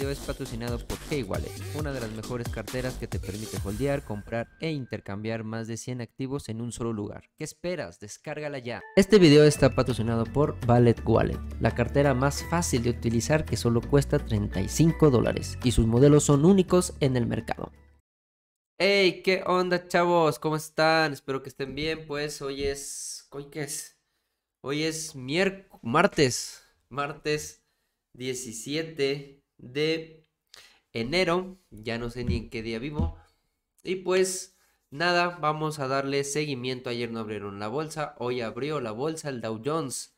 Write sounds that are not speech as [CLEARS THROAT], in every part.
video es patrocinado por Keywallet, wallet una de las mejores carteras que te permite holdear, comprar e intercambiar más de 100 activos en un solo lugar. ¿Qué esperas? Descárgala ya. Este video está patrocinado por Ballet Wallet, la cartera más fácil de utilizar que solo cuesta 35 dólares y sus modelos son únicos en el mercado. Hey, ¿qué onda chavos? ¿Cómo están? Espero que estén bien. Pues hoy es... ¿Hoy qué es? Hoy es miércoles... Martes. Martes 17 de enero. Ya no sé ni en qué día vivo. Y pues nada, vamos a darle seguimiento. Ayer no abrieron la bolsa, hoy abrió la bolsa. El Dow Jones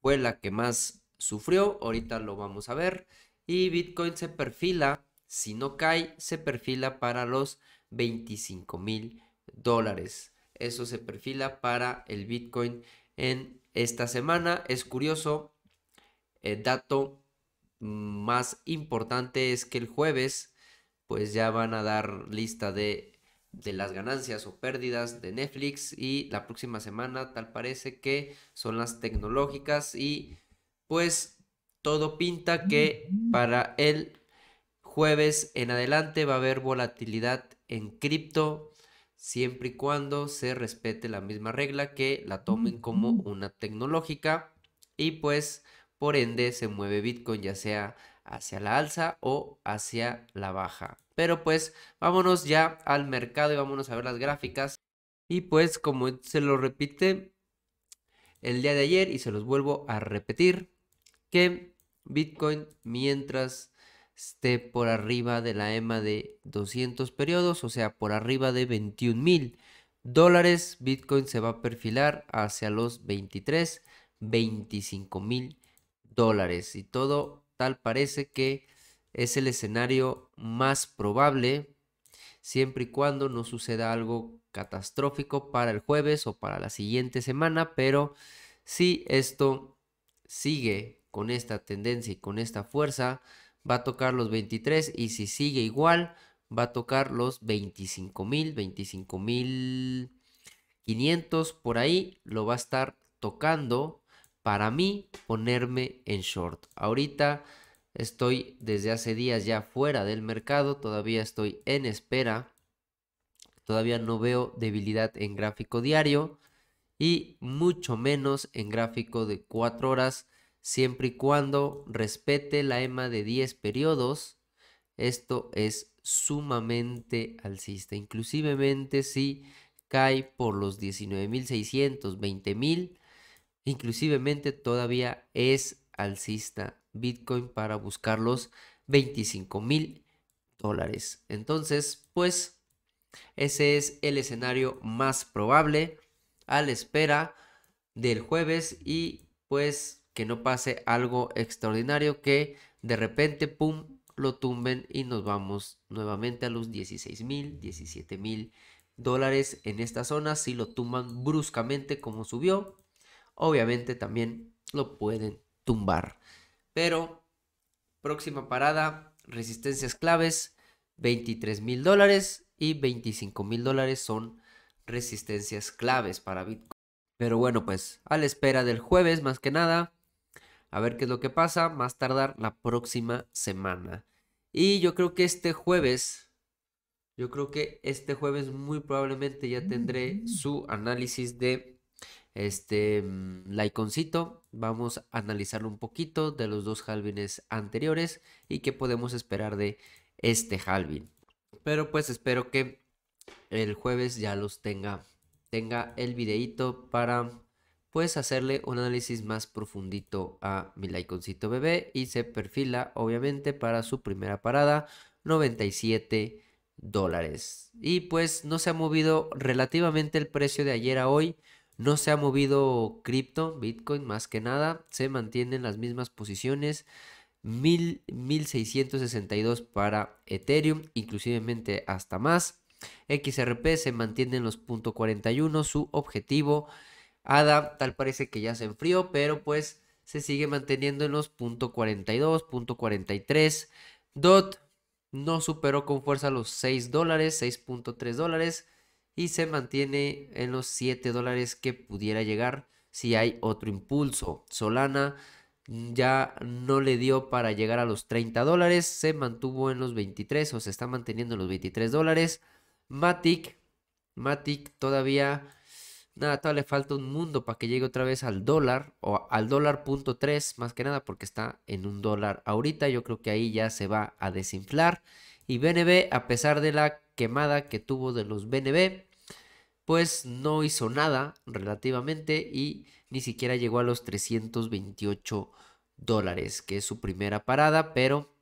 fue la que más sufrió. Ahorita lo vamos a ver. Y Bitcoin se perfila, si no cae, se perfila para los 25 mil dólares. Eso se perfila para el Bitcoin en esta semana. Es curioso, el eh, dato más importante es que el jueves pues ya van a dar lista de, las ganancias o pérdidas de Netflix y la próxima semana tal parece que son las tecnológicas y pues todo pinta que para el jueves en adelante va a haber volatilidad en cripto siempre y cuando se respete la misma regla que la tomen como una tecnológica y pues por ende, se mueve Bitcoin ya sea hacia la alza o hacia la baja. Pero pues vámonos ya al mercado y vámonos a ver las gráficas. Y pues como se lo repite el día de ayer y se los vuelvo a repetir, que Bitcoin mientras esté por arriba de la EMA de 200 periodos, o sea, por arriba de 21 mil dólares, Bitcoin se va a perfilar hacia los 23, 25 mil dólares y todo tal parece que es el escenario más probable siempre y cuando no suceda algo catastrófico para el jueves o para la siguiente semana, pero si esto sigue con esta tendencia y con esta fuerza, va a tocar los 23 y si sigue igual, va a tocar los 25 mil, 25 mil 500 por ahí, lo va a estar tocando para mí ponerme en short. Ahorita estoy desde hace días ya fuera del mercado, todavía estoy en espera, todavía no veo debilidad en gráfico diario y mucho menos en gráfico de 4 horas, siempre y cuando respete la EMA de 10 periodos. Esto es sumamente alcista, inclusivemente si cae por los 19.600, 20.000 Inclusivemente todavía es alcista Bitcoin para buscar los 25 mil dólares. Entonces, pues ese es el escenario más probable a la espera del jueves y pues que no pase algo extraordinario que de repente, ¡pum!, lo tumben y nos vamos nuevamente a los 16 mil, 17 mil dólares en esta zona si lo tumban bruscamente como subió obviamente también lo pueden tumbar. Pero, próxima parada, resistencias claves, 23 mil dólares y 25 mil dólares son resistencias claves para Bitcoin. Pero bueno, pues a la espera del jueves más que nada, a ver qué es lo que pasa, más tardar la próxima semana. Y yo creo que este jueves, yo creo que este jueves muy probablemente ya tendré mm. su análisis de este mm, la iconcito. Vamos a analizarlo un poquito de los dos halvines anteriores y qué podemos esperar de este halving. Pero pues espero que el jueves ya los tenga, tenga el videito para pues hacerle un análisis más profundito a mi iconcito bebé y se perfila obviamente para su primera parada 97 dólares y pues no se ha movido relativamente el precio de ayer a hoy no se ha movido cripto, Bitcoin más que nada. Se mantienen las mismas posiciones. 1662 para Ethereum, inclusivemente hasta más. XRP se mantiene en los .41, su objetivo. ADA tal parece que ya se enfrió, pero pues se sigue manteniendo en los .42, .43. DOT no superó con fuerza los 6 dólares, 6.3 dólares y se mantiene en los 7 dólares que pudiera llegar si hay otro impulso. Solana ya no le dio para llegar a los 30 dólares, se mantuvo en los 23 o se está manteniendo en los 23 dólares. Matic, Matic todavía, nada, todavía le falta un mundo para que llegue otra vez al dólar o al dólar punto más que nada porque está en un dólar ahorita, yo creo que ahí ya se va a desinflar y BNB, a pesar de la quemada que tuvo de los BNB, pues no hizo nada relativamente y ni siquiera llegó a los 328 dólares, que es su primera parada, pero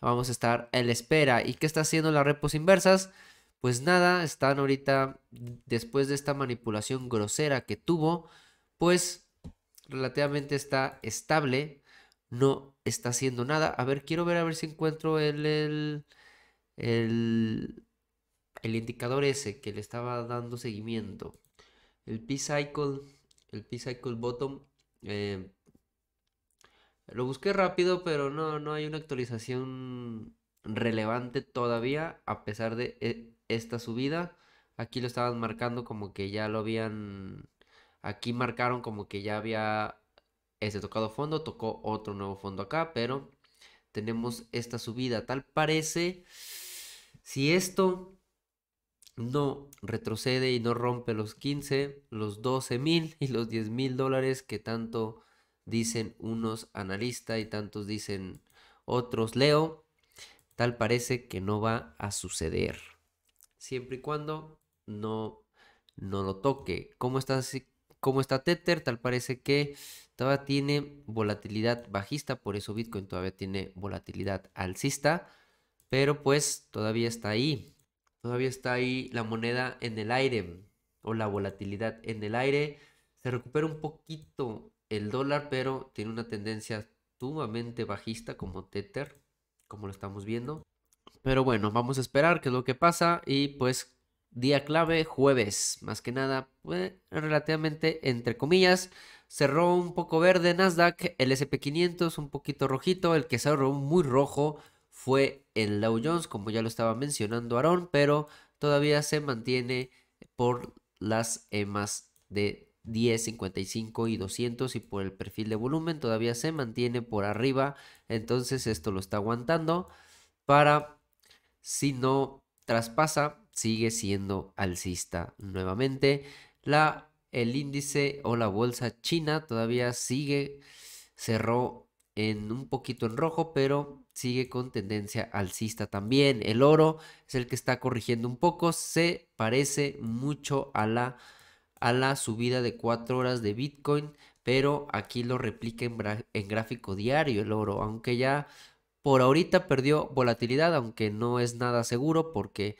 vamos a estar en la espera. ¿Y qué está haciendo las repos inversas? Pues nada, están ahorita, después de esta manipulación grosera que tuvo, pues relativamente está estable, no está haciendo nada. A ver, quiero ver a ver si encuentro el el, el indicador ese que le estaba dando seguimiento, el P-Cycle, el P-Cycle Bottom, eh, lo busqué rápido, pero no, no hay una actualización relevante todavía, a pesar de eh, esta subida. Aquí lo estaban marcando como que ya lo habían... Aquí marcaron como que ya había ese tocado fondo, tocó otro nuevo fondo acá, pero tenemos esta subida. Tal parece si esto no retrocede y no rompe los 15, los 12 mil y los 10 mil dólares que tanto dicen unos analistas y tantos dicen otros Leo, tal parece que no va a suceder. Siempre y cuando no, no lo toque. ¿Cómo está, cómo está Tether? Tal parece que todavía tiene volatilidad bajista, por eso Bitcoin todavía tiene volatilidad alcista pero pues todavía está ahí. Todavía está ahí la moneda en el aire o la volatilidad en el aire. Se recupera un poquito el dólar, pero tiene una tendencia sumamente bajista como Tether, como lo estamos viendo. Pero bueno, vamos a esperar qué es lo que pasa y pues día clave jueves, más que nada, pues, relativamente entre comillas, cerró un poco verde Nasdaq, el SP500 un poquito rojito, el que cerró muy rojo fue el Dow Jones, como ya lo estaba mencionando Aarón, pero todavía se mantiene por las EMAs de 10, 55 y 200 y por el perfil de volumen todavía se mantiene por arriba, entonces esto lo está aguantando para si no traspasa sigue siendo alcista nuevamente. La, el índice o la bolsa china todavía sigue, cerró en un poquito en rojo, pero sigue con tendencia alcista también. El oro es el que está corrigiendo un poco, se parece mucho a la, a la subida de 4 horas de Bitcoin, pero aquí lo replica en, gráfico diario el oro, aunque ya por ahorita perdió volatilidad, aunque no es nada seguro porque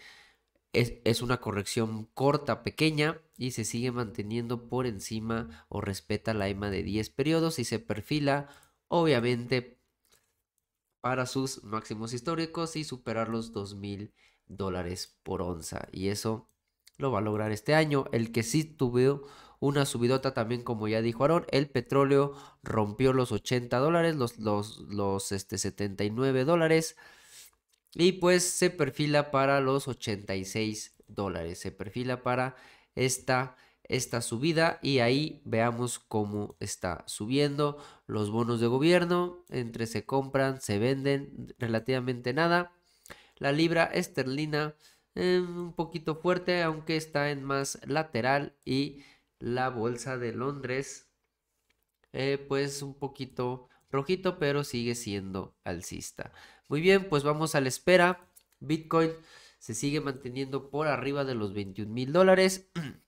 es, es una corrección corta, pequeña, y se sigue manteniendo por encima o respeta la EMA de 10 periodos y se perfila obviamente para sus máximos históricos y superar los 2.000 dólares por onza. Y eso lo va a lograr este año. El que sí tuvo una subidota también, como ya dijo Aaron, el petróleo rompió los 80 dólares, los, los, los este, 79 dólares. Y pues se perfila para los 86 dólares. Se perfila para esta esta subida y ahí veamos cómo está subiendo los bonos de gobierno, entre se compran, se venden relativamente nada. La libra esterlina em, un poquito fuerte, aunque está en más lateral y la bolsa de Londres eh, pues un poquito rojito, pero sigue siendo alcista. Muy bien, pues vamos a la espera. Bitcoin se sigue manteniendo por arriba de los 21 mil dólares. [CLEARS THROAT]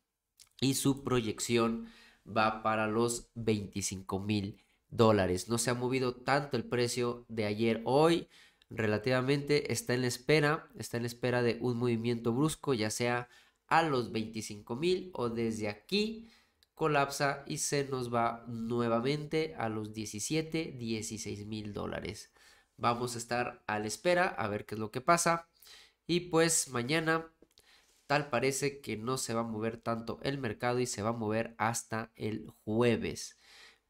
y su proyección va para los 25 mil dólares. No se ha movido tanto el precio de ayer hoy. Relativamente está en la espera, está en la espera de un movimiento brusco, ya sea a los 25 mil o desde aquí colapsa y se nos va nuevamente a los 17, 16 mil dólares. Vamos a estar a la espera a ver qué es lo que pasa. Y pues mañana tal parece que no se va a mover tanto el mercado y se va a mover hasta el jueves.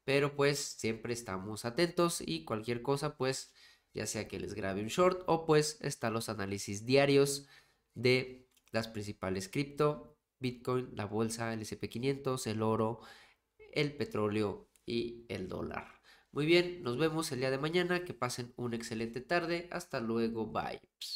Pero pues siempre estamos atentos y cualquier cosa pues ya sea que les grabe un short o pues están los análisis diarios de las principales cripto, Bitcoin, la bolsa, el SP500, el oro, el petróleo y el dólar. Muy bien, nos vemos el día de mañana, que pasen una excelente tarde, hasta luego, bye.